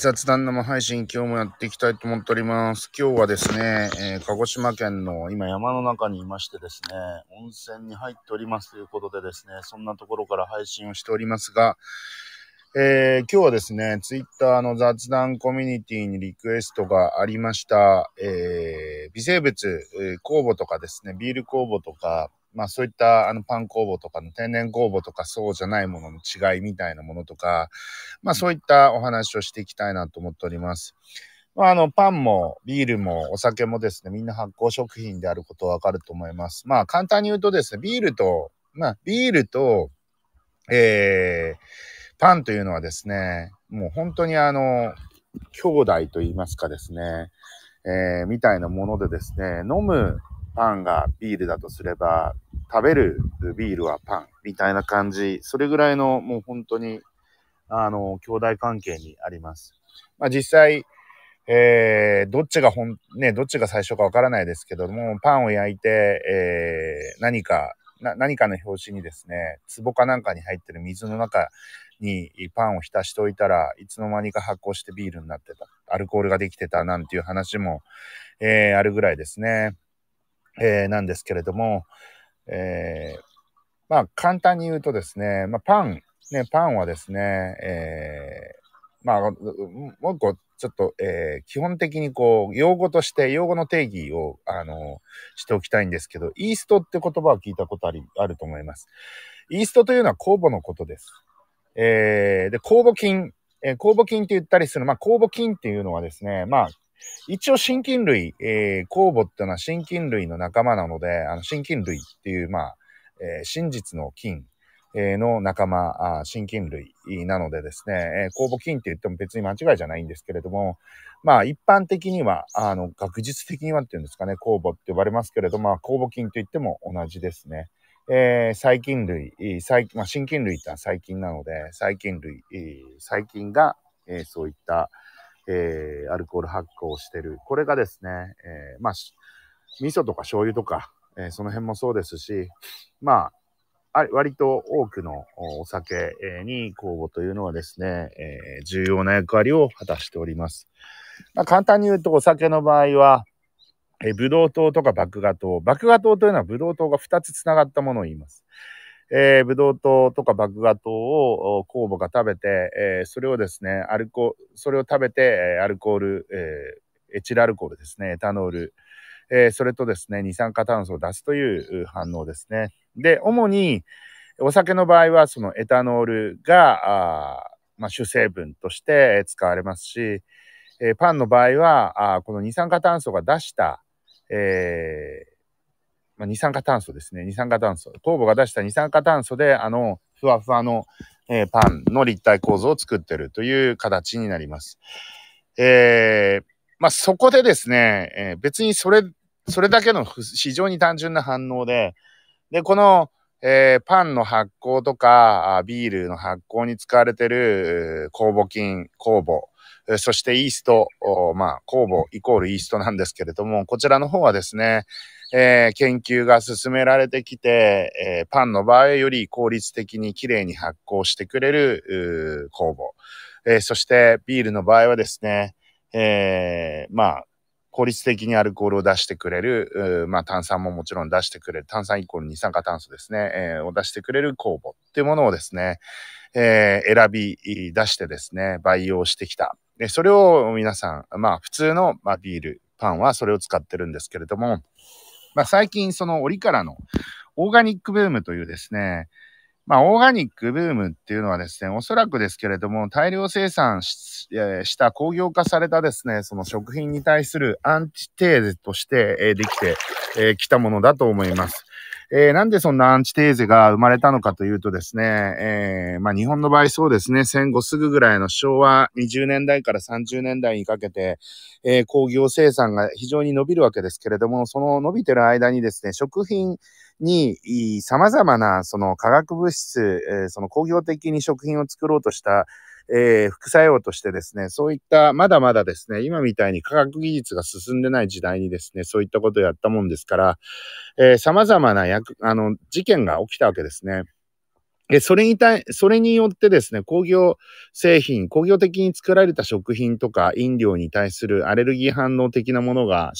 雑談生配信、今日もやっていきたいと思っております。今日はですね、えー、鹿児島県の今山の中にいましてですね、温泉に入っておりますということでですね、そんなところから配信をしておりますが、えー、今日はですね、ツイッターの雑談コミュニティにリクエストがありました、えー、微生物、えー、酵母とかですね、ビール酵母とか、まあそういったあのパン工房とかの天然工房とかそうじゃないものの違いみたいなものとか、まあそういったお話をしていきたいなと思っております。まあ、あの、パンもビールもお酒もですね、みんな発酵食品であることわかると思います。まあ、簡単に言うとですね、ビールと、まあ、ビールと、えー、パンというのはですね、もう本当にあの、兄弟と言いますかですね、えー、みたいなものでですね、飲むパンがビールだとすれば、食べるビールはパンみたいな感じ、それぐらいのもう本当に、あの、兄弟関係にあります。まあ実際、えー、どっちが本、ね、どっちが最初かわからないですけども、パンを焼いて、えー、何か、何かの表紙にですね、壺かなんかに入ってる水の中にパンを浸しておいたらいつの間にか発酵してビールになってた、アルコールができてたなんていう話も、えー、あるぐらいですね。えー、なんですけれども、えー、まあ簡単に言うとですね、まあ、パン、ね、パンはですね、えー、まあ、もう一個ちょっと、えー、基本的にこう、用語として、用語の定義を、あの、しておきたいんですけど、イーストって言葉を聞いたことありあると思います。イーストというのは酵母のことです。えー、で、酵母菌、えー、酵母菌って言ったりする、まあ、酵母菌っていうのはですね、まあ、一応、真菌類、えー、酵母っていうのは真菌類の仲間なので、あの、真菌類っていう、まあ、えー、真実の菌、えー、の仲間、あ真菌類なのでですね、えー、酵母菌って言っても別に間違いじゃないんですけれども、まあ、一般的には、あの、学術的にはっていうんですかね、酵母って呼ばれますけれども、まあ、酵母菌と言っても同じですね。えー、細菌類、細まあ、真菌類ってのは細菌なので、細菌類、細菌が、えー、そういった、えー、アルコール発酵してる。これがですね、えー、まあ、味噌とか醤油とか、えー、その辺もそうですし、まあ、割と多くのお酒に酵母というのはですね、え重要な役割を果たしております。まあ、簡単に言うとお酒の場合は、えブドウ糖とか麦芽糖。麦芽糖というのはブドウ糖が2つつながったものを言います。えー、ブドウ糖とか麦芽糖を酵母が食べて、えー、それをですね、アルコそれを食べて、アルコール、えエチルアルコールですね、エタノール、えそれとですね、二酸化炭素を出すという反応ですね。で、主に、お酒の場合は、そのエタノールが、あまあ、主成分として使われますし、えパンの場合は、あこの二酸化炭素が出した、えーまあ、二酸化炭素ですね。二酸化炭素。酵母が出した二酸化炭素で、あの、ふわふわの、えー、パンの立体構造を作ってるという形になります。えー、まあ、そこでですね、えー、別にそれ、それだけの非常に単純な反応で、で、この、えー、パンの発酵とか、ビールの発酵に使われてる酵母菌、酵母、そしてイースト、まあ、酵母イコールイーストなんですけれども、こちらの方はですね、えー、研究が進められてきて、えー、パンの場合より効率的に綺麗に発酵してくれる酵母、えー、そしてビールの場合はですね、えー、まあ、効率的にアルコールを出してくれる、まあ、炭酸ももちろん出してくれる、炭酸イコール二酸化炭素ですね、えー、を出してくれる酵母っていうものをですね、えー、選び出してですね、培養してきた。で、それを皆さん、まあ、普通の、まあ、ビール、パンはそれを使ってるんですけれども、まあ、最近その折からのオーガニックブームというですね、まあ、オーガニックブームっていうのはですね、おそらくですけれども、大量生産し,、えした工業化されたですね、その食品に対するアンチテーゼとして、えできてき、えー、来たものだと思います。えー、なんでそんなアンチテーゼが生まれたのかというとですね、えー、まあ、日本の場合そうですね、戦後すぐぐらいの昭和20年代から30年代にかけて、えー、工業生産が非常に伸びるわけですけれども、その伸びてる間にですね、食品に様々なその化学物質、えその工業的に食品を作ろうとしたえー、副作用としてですね、そういったまだまだですね、今みたいに科学技術が進んでない時代にですね、そういったことをやったもんですから、えー、様々な役、あの、事件が起きたわけですね。で、それに対、それによってですね、工業製品、工業的に作られた食品とか飲料に対するアレルギー反応的なものが